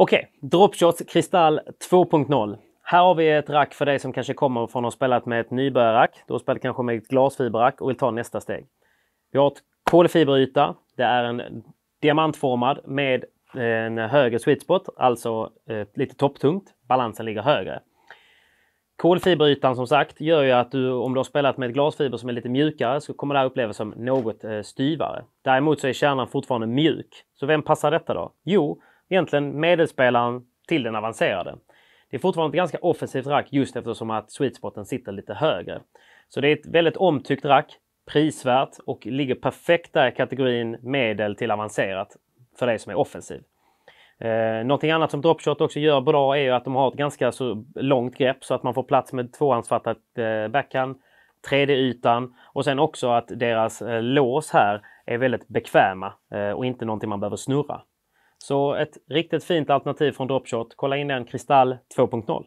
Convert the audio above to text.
Okej, okay. Dropshots Kristall 2.0. Här har vi ett rack för dig som kanske kommer från att ha spelat med ett nybörjarrack. Du har spelat kanske med ett glasfiberrack och vill ta nästa steg. Vi har ett kolfiberyta. Det är en diamantformad med eh, en högre sweet spot, alltså eh, lite topptungt. Balansen ligger högre. Kolfiberytan som sagt gör ju att du, om du har spelat med ett glasfiber som är lite mjukare, så kommer det här upplevas som något eh, styvare. Däremot så är kärnan fortfarande mjuk. Så vem passar detta då? Jo, egentligen medelspelaren till den avancerade. Det är fortfarande ett ganska offensivt rack just eftersom att sweetspoten sitter lite högre. Så det är ett väldigt omtyckt rack, prisvärt och ligger perfekt där i kategorin medel till avancerat för dig som är offensiv. Eh, någonting annat som dropshot också gör bra är ju att de har ett ganska så långt grepp så att man får plats med tvåhandsfattat eh, backhand, 3D-ytan och sen också att deras eh, lås här är väldigt bekväma eh, och inte någonting man behöver snurra. Så ett riktigt fint alternativ från Dropshot. Kolla in den Kristall 2.0.